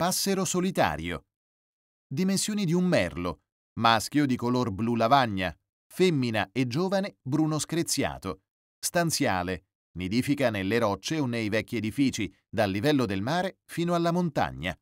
Passero solitario. Dimensioni di un merlo, maschio di color blu lavagna, femmina e giovane bruno screziato. Stanziale, nidifica nelle rocce o nei vecchi edifici, dal livello del mare fino alla montagna.